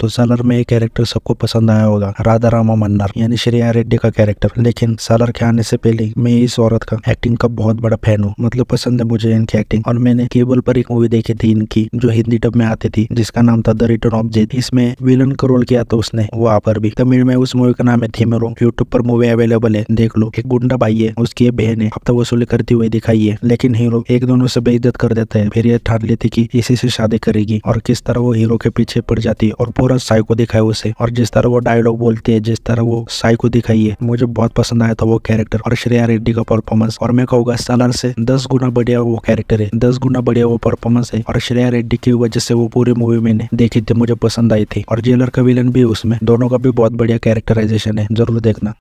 तो सालर में ये कैरेक्टर सबको पसंद आया होगा राधा रामा मन्नर यानी श्रेया रेड्डी का कैरेक्टर लेकिन सालर के आने से पहले मैं इस औरत का एक्टिंग का बहुत बड़ा फैन हूँ मतलब पसंद है मुझे इनकी एक्टिंग और मैंने केबल पर एक मूवी देखी थी इनकी जो हिंदी टब में आती थी जिसका नाम था द रिटर्न ऑफ जेद इसमें विलन का रोल किया था उसने वहाँ पर भी तमिल में उस मूवी का नाम है थीमेरो यूट्यूब पर मूवी अवेलेबल है देख लो एक गुंडा भाई है उसकी बहन है हफ्ता तो वसूली करती हुई दिखाई है लेकिन हीरो एक दोनों से बेइज्जत कर देता है फिर ये ठान लेती की इसी से शादी करेगी और किस तरह वो हीरो के पीछे पड़ जाती है और पूरा साई को दिखाया उसे और जिस तरह वो डायलॉग बोलती है जिस तरह वो साई को दिखाई है मुझे बहुत पसंद आया था वो कैरेक्टर और श्रेया रेड्डी का परफॉर्मेंस और मैं कहूँगा सलर से दस गुना बढ़िया वो कैरेक्टर है दस गुना बढ़िया वो परफॉर्मेंस है और श्रेया रेड्डी की वजह से वो पूरी मूवी मैंने देखी थी मुझे पसंद आई थी और जेलर का विलन भी उसमें दोनों का भी बहुत बढ़िया कैरेक्टराइजेशन है जरूर देखना